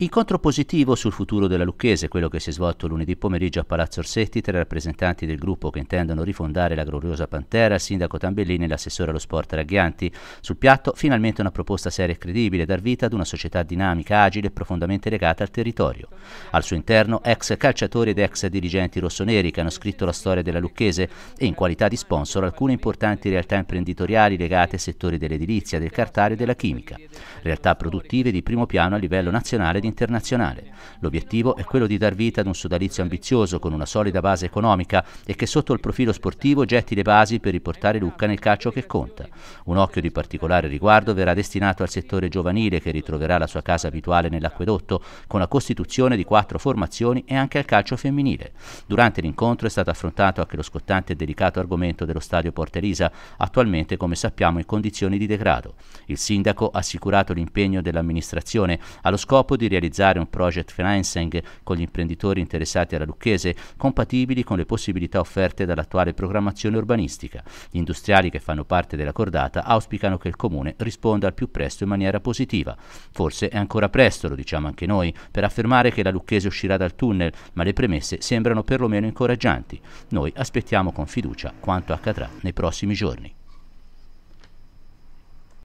Incontro positivo sul futuro della Lucchese, quello che si è svolto lunedì pomeriggio a Palazzo Orsetti tra i rappresentanti del gruppo che intendono rifondare la gloriosa Pantera, il sindaco Tambellini e l'assessore allo sport Ragghianti. Sul piatto finalmente una proposta seria e credibile, dar vita ad una società dinamica, agile e profondamente legata al territorio. Al suo interno ex calciatori ed ex dirigenti rossoneri che hanno scritto la storia della Lucchese e in qualità di sponsor alcune importanti realtà imprenditoriali legate ai settori dell'edilizia, del cartario e della chimica. Realtà produttive di primo piano a livello nazionale di internazionale. L'obiettivo è quello di dar vita ad un sodalizio ambizioso con una solida base economica e che sotto il profilo sportivo getti le basi per riportare Lucca nel calcio che conta. Un occhio di particolare riguardo verrà destinato al settore giovanile che ritroverà la sua casa abituale nell'acquedotto con la costituzione di quattro formazioni e anche al calcio femminile. Durante l'incontro è stato affrontato anche lo scottante e delicato argomento dello stadio Porta Elisa, attualmente come sappiamo in condizioni di degrado. Il sindaco ha assicurato l'impegno dell'amministrazione allo scopo di realizzare realizzare un project financing con gli imprenditori interessati alla Lucchese, compatibili con le possibilità offerte dall'attuale programmazione urbanistica. Gli industriali che fanno parte della cordata auspicano che il comune risponda al più presto in maniera positiva. Forse è ancora presto, lo diciamo anche noi, per affermare che la Lucchese uscirà dal tunnel, ma le premesse sembrano perlomeno incoraggianti. Noi aspettiamo con fiducia quanto accadrà nei prossimi giorni.